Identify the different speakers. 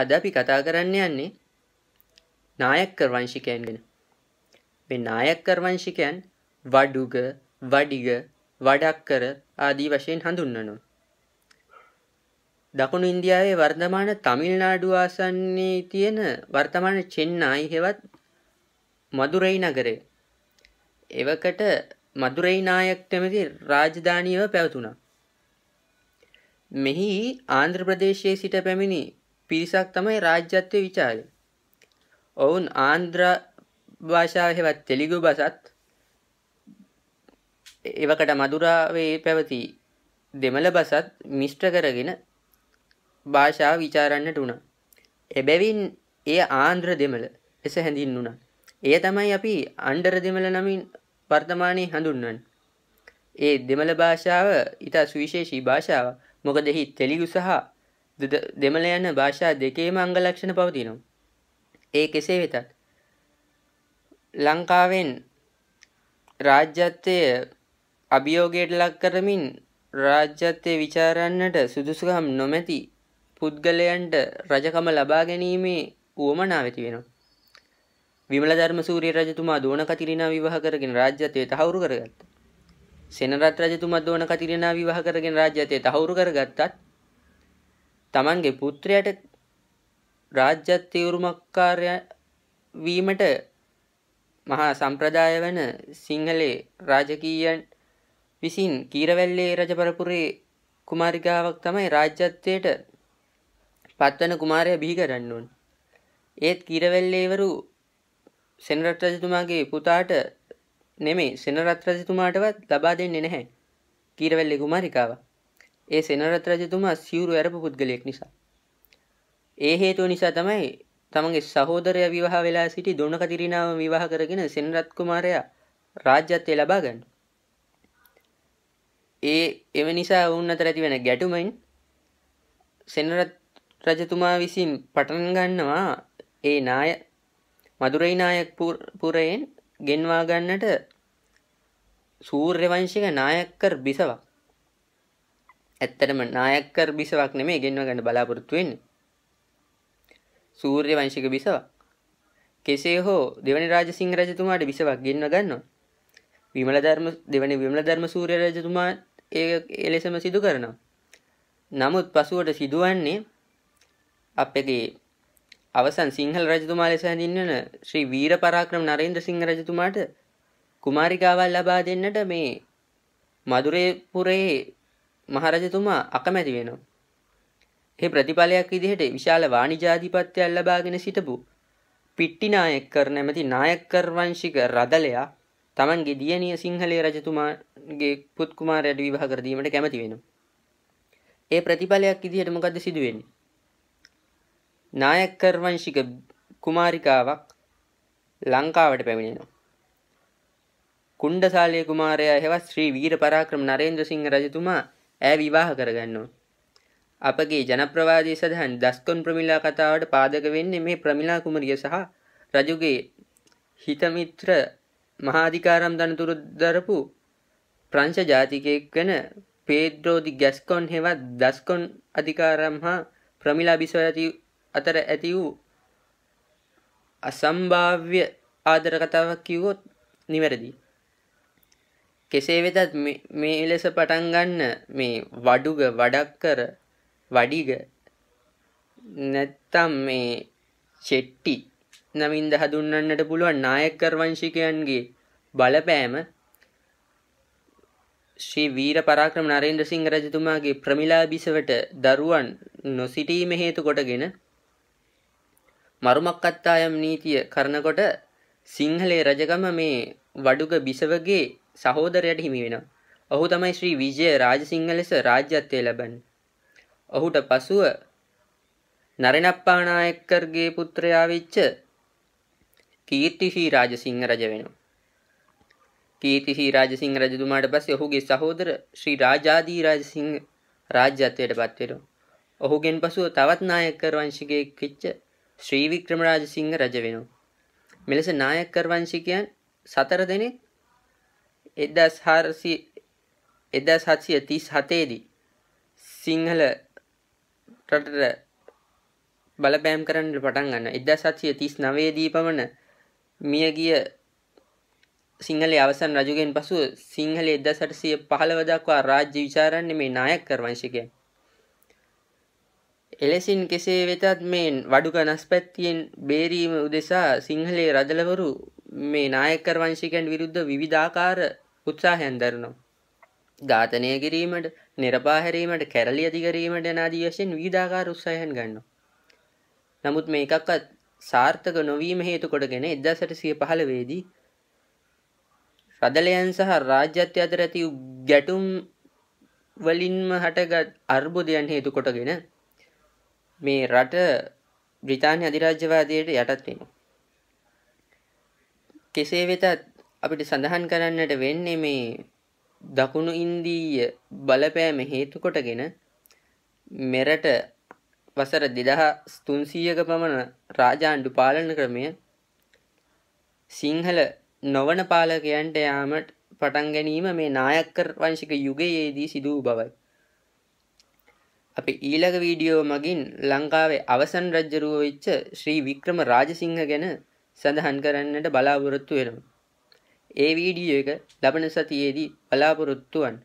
Speaker 1: අද අපි කතා කරන්න යන්නේ නායක්කර් වංශිකයන් ගැන. මේ නායක්කර් වංශිකයන් වඩුග, වඩිග, වඩක්කර ආදී වශයෙන් හඳුන්වනවා. දකුණු ඉන්දියාවේ වර්තමාන තමිල්නාඩු ආසන්නයේ තියෙන වර්තමාන චෙන්නයි හෙවත් මදුරයි නගරය. එවකට මදුරයි නායක කැමති රාජධානියව පැවතුණා. මෙහි ආන්ද්‍ර ප්‍රදේශයේ සිට පැමිණි පිරිසක් තමයි රාජ්‍යත්වය විචාලය. ඔවුන් ආන්ද්‍ර භාෂාවහෙවත් තෙලිගු බසත් එවකට මදුරාවේ පැවති දෙමළ බසත් මිෂ්ට කරගෙන භාෂාව විචාරන්නට වුණා. එබැවින් එය ආන්ද්‍ර දෙමළ එස හැඳින් වුණා. එය තමයි අපි අන්ඩර දෙමළ නමින් වර්තමානයේ හඳුන්වන්නේ. ඒ දෙමළ භාෂාව ඉතා සුවිශේෂී භාෂාව. මොකද එහි තෙලිගු සහ දෙමළ යන භාෂා දෙකේම අංග ලක්ෂණ පවතිනවා. ඒ කෙසේ වෙතත් ලංකාවෙන් රාජ්‍යත්වය අභියෝගයට ලක් කරමින් රාජ්‍යත්වය ਵਿਚාරන්නට සුදුසුකම් නොමැති පුද්ගලයන්ට රජකම ලබා ගැනීමේ උවමනාව ඇති වෙනවා. විමල ධර්මසූරිය රජතුමා දෝන කතිරිනා විවාහ කරගෙන රාජ්‍යත්වය තහවුරු කරගත්තා. සෙනරත් රජතුමා දෝන කතිරිනා විවාහ කරගෙන රාජ්‍යත්වය තහවුරු කරගත්තත් තමන්ගේ පුත්‍රයාට රාජ්‍යත්වයුරුමක්කාරය වීමට මහා සම්ප්‍රදාය වන සිංහලේ රාජකීයන් විසින් කීරවැල්ලේ රජපරපුරේ කුමාරිකාවක් තමයි රාජ්‍යත්වයට පත්වන කුමාරය බිහි කරන්න ඕන. ඒත් කීරවැල්ලේවරු සෙනරත් රජතුමාගේ පුතාට නෙමේ සෙනරත් රජතුමාටවත් ලබා දෙන්නේ නැහැ. කීරවැල්ලේ කුමාරිකාවක්. ඒ සෙනරත් රජතුමා සිවුරු ඇරපු පුද්ගලයෙක් නිසා. ඒ හේතුව නිසා තමයි තමන්ගේ සහෝදරය විවාහ වෙලා සිටි දොණකතිරිනාව විවාහ කරගෙන සෙනරත් කුමාරයා රාජ්‍යත්වය ලබා ගන්න. ඒ එම නිසා ඔවුන් අතර ඇති වෙන ගැටුමෙන් සෙනරත් රජතුමා විසින් පටන් ගන්නවා ඒ නාය මදුරයි නායක පුරයෙන් ගෙන්වා ගන්නට සූර්යවංශික නායකකර් බිසවක් ඇත්තටම නායක්කර් බිසවක් නෙමේ ගෙන්ව ගන්න බලාපොරොත්තු වෙන්නේ. සූර්ය වංශික බිසවක්. කෙසේ හෝ දෙවනි රාජසිංහ රජතුමාට බිසවක් ගෙන්ව ගන්නවා. විමල ධර්ම දෙවනි විමල ධර්ම සූර්ය රජතුමා ඒ ලෙසම සිදු කරනවා. නමුත් පසුවට සිදුවන්නේ අපගේ අවසන් සිංහල රජතුමා ලෙස හැඳින්වෙන ශ්‍රී වීර පරාක්‍රම නරේන්ද්‍ර සිංහ රජතුමාට කුමාරිකාවල් ලබා දෙන්නට මේ මදුරේ පුරේ මහරජතුමා අකමැති වෙනවා. එහි ප්‍රතිඵලයක් විදිහට විශාල වාණිජාධිපත්‍යයක් ලබාගෙන සිටපු පිට්ටිනායක කර නැමැති නායකකර් වංශික රදලයා තමන්ගේ දියණිය සිංහලයේ රජතුමාගේ පුත් කුමාරයාට විවාහ කර දීමට කැමති වෙනවා. ඒ ප්‍රතිඵලයක් විදිහට මොකද්ද සිදු වෙන්නේ? නායකකර් වංශික කුමාරිකාවක් ලංකාවට පැමිණෙනවා. කුණ්ඩසාලයේ කුමාරයා හෙවත් ශ්‍රී වීර පරාක්‍රම නරේන්ද්‍ර සිංහ රජතුමා ඇය විවාහ කරගන්නවා. අපගේ ජනප්‍රවාදී සඳහන් දස්කොන් ප්‍රමිලා කතාවට පාදක වෙන්නේ මේ ප්‍රමිලා කුමරිය සහ රජුගේ හිතමිත්‍ර මහාධිකාරම් දනතුරු දරපු ප්‍රංශ ජාතිකයෙක් වෙන පේඩ්‍රෝදි ගැස්කොන් හෙවත් දස්කොන් අධිකාරම් හා ප්‍රමිලා බිසෝ ඇති අතර ඇති වූ අසම්භාව්‍ය ආදර කතාවක් කිව්වොත් නිවැරදියි. කෙසේ වෙතත් මේ ලෙස පටන් ගන්න මේ වඩුග වඩක්කර වඩිග නැත්තම් මේ චෙට්ටි නමින්ද හඳුන්වන්නට පුළුවන් නායකර් වංශිකයන්ගේ බලපෑම ශ්‍රී වීර පරාක්‍රම නරේන්ද්‍ර සිංහ රජතුමාගේ ප්‍රමිලාබිසවට දරුවන් නොසිටීම හේතු කොටගෙන මරුමක් අත්තායම් නීතිය කරනකොට සිංහලේ රජකම මේ වඩුග බිසවගේ සහෝදරයට හිමි වෙනවා. ඔහු තමයි ශ්‍රී විජය රාජසිංහ ලෙස රාජ්‍යත්වය ලබන්නේ. ඔහුට පසුව නරිනප්පානායකර්ගේ පුත්‍රයා වෙච්ච කීර්තිශ්‍රී රාජසිංහ රජ වෙනවා. කීර්තිශ්‍රී රාජසිංහ රජතුමාට පස්සේ ඔහුගේ සහෝදර ශ්‍රී රාජාදී රාජසිංහ රාජ්‍යත්වයට පත් වෙනවා. ඔහුගෙන් පසුව තවත් නායකර් වංශිකයෙක් වෙච්ච ශ්‍රී වික්‍රම රාජසිංහ රජ වෙනවා. මෙලෙස නායකර් වංශිකයන් සතර දෙනෙක් එදස් හාරසි එදස් හත්සිය තිස් හතේදී සිංහල රටට බලපෑම් කරන්නට පටන් ගන්න එදස් හත්සිය තිස් නවේදී පමණ මියගිය සිංහලේ අවසන් රජුගෙන් පසු සිංහල එදස් හටසිය පහළවදක්වා රාජ්‍ය විචාරන්නේ මේ නායක් කරවංශකය එලෙසින් කෙසේ වෙතත් මේ වඩුක නස්පැත්තියෙන් බේරීම උදෙසා සිංහලේ රජලවරු මේ නායකරවංශිකයන් විරුද්ධ විවිධාකාර උත්සාහයන් දරනවා. ඝාතනය කිරීමට, නිරපාහැරීමට, කැරළි අධිකරීමට යන ආදී වශයෙන් විවිධාකාර උත්සාහයන් ගන්නවා. නමුත් මේ එකක්වත් සාර්ථක නොවීම හේතු කොටගෙන 1815 දී රදලයන් සහ රාජ්‍යත්ව අතර ඇති ගැටුම් වලින්ම හටගත් අර්බුදයන් හේතු කොටගෙන මේ රට බ්‍රිතාන්‍ය අධිරාජ්‍යවාදයට යටත් වෙනවා. කෙසේ වෙතත් අපිට සඳහන් කරන්නට වෙන්නේ මේ දකුණු ඉන්දීය බලපෑම හේතු කොටගෙන මෙරට වසර දෙදහස් තුන්සීයක පමණ රාජාණ්ඩු පාලන ක්‍රමය සිංහල නොවන පාලකයන්ට යාමට පටන් ගැනීම මේ නායක්කර වංශික යුගයේදී සිදු වූ බවයි. අපි ඊළඟ වීඩියෝ මගින් ලංකාවේ අවසන් රජ්ජරුව වෙච්ච ශ්‍රී වික්‍රම රාජසිංහ ගැන සඳහන් කරන්නට බලාපොරොත්තු වෙනවා. ඒ වීඩියෝ එක ලබන සතියේදී බලාපොරොත්තුවන්